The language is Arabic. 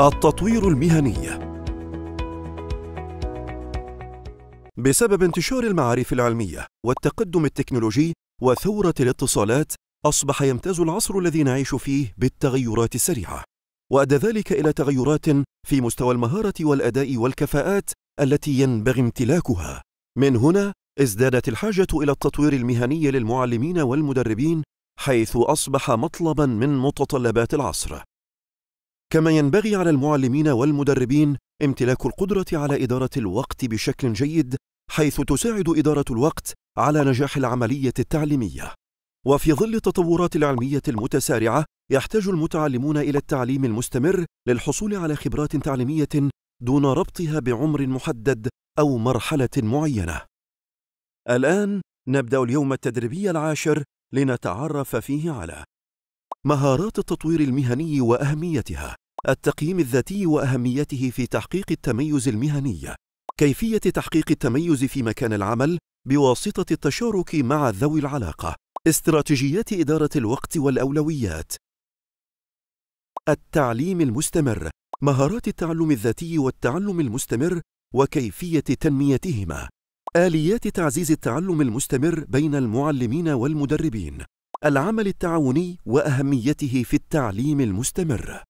التطوير المهني بسبب انتشار المعارف العلمية والتقدم التكنولوجي وثورة الاتصالات أصبح يمتاز العصر الذي نعيش فيه بالتغيرات السريعة وأدى ذلك إلى تغيرات في مستوى المهارة والأداء والكفاءات التي ينبغي امتلاكها من هنا ازدادت الحاجة إلى التطوير المهني للمعلمين والمدربين حيث أصبح مطلبا من متطلبات العصر كما ينبغي على المعلمين والمدربين امتلاك القدرة على إدارة الوقت بشكل جيد حيث تساعد إدارة الوقت على نجاح العملية التعليمية. وفي ظل التطورات العلمية المتسارعة يحتاج المتعلمون إلى التعليم المستمر للحصول على خبرات تعليمية دون ربطها بعمر محدد أو مرحلة معينة. الآن نبدأ اليوم التدريبي العاشر لنتعرف فيه على مهارات التطوير المهني وأهميتها التقييم الذاتي وأهميته في تحقيق التميز المهني كيفية تحقيق التميز في مكان العمل بواسطة التشارك مع ذوي العلاقة استراتيجيات إدارة الوقت والأولويات التعليم المستمر مهارات التعلم الذاتي والتعلم المستمر وكيفية تنميتهما آليات تعزيز التعلم المستمر بين المعلمين والمدربين العمل التعاوني وأهميته في التعليم المستمر